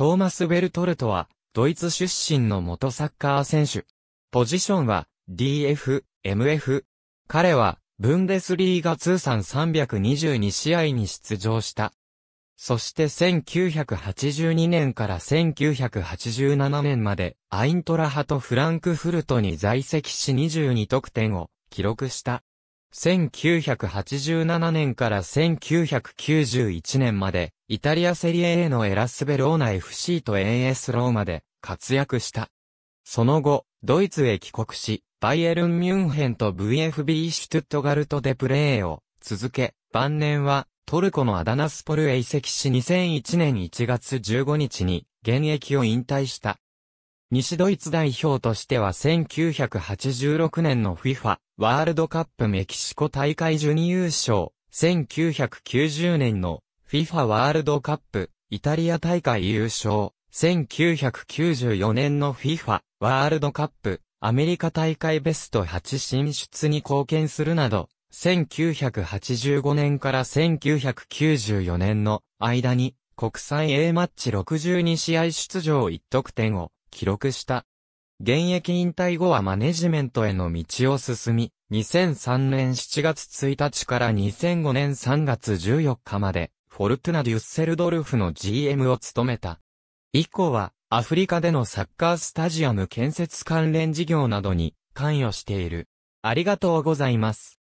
トーマス・ベルトルトは、ドイツ出身の元サッカー選手。ポジションは、DF、MF。彼は、ブンデスリーガ通算322試合に出場した。そして1982年から1987年まで、アイントラ派とフランクフルトに在籍し22得点を記録した。1987年から1991年まで、イタリアセリエ A のエラスベローナ FC と AS ローマで活躍した。その後、ドイツへ帰国し、バイエルン・ミュンヘンと VFB シュトゥットガルトでプレーを続け、晩年はトルコのアダナスポルへ移籍し2001年1月15日に現役を引退した。西ドイツ代表としては1986年の FIFA ワールドカップメキシコ大会準優勝、1990年の FIFA ワールドカップ、イタリア大会優勝、1994年の FIFA ワールドカップ、アメリカ大会ベスト8進出に貢献するなど、1985年から1994年の間に国際 A マッチ62試合出場1得点を記録した。現役引退後はマネジメントへの道を進み、2003年7月1日から2005年3月14日までフォルトゥナ・デュッセルドルフの GM を務めた。以降は、アフリカでのサッカースタジアム建設関連事業などに関与している。ありがとうございます。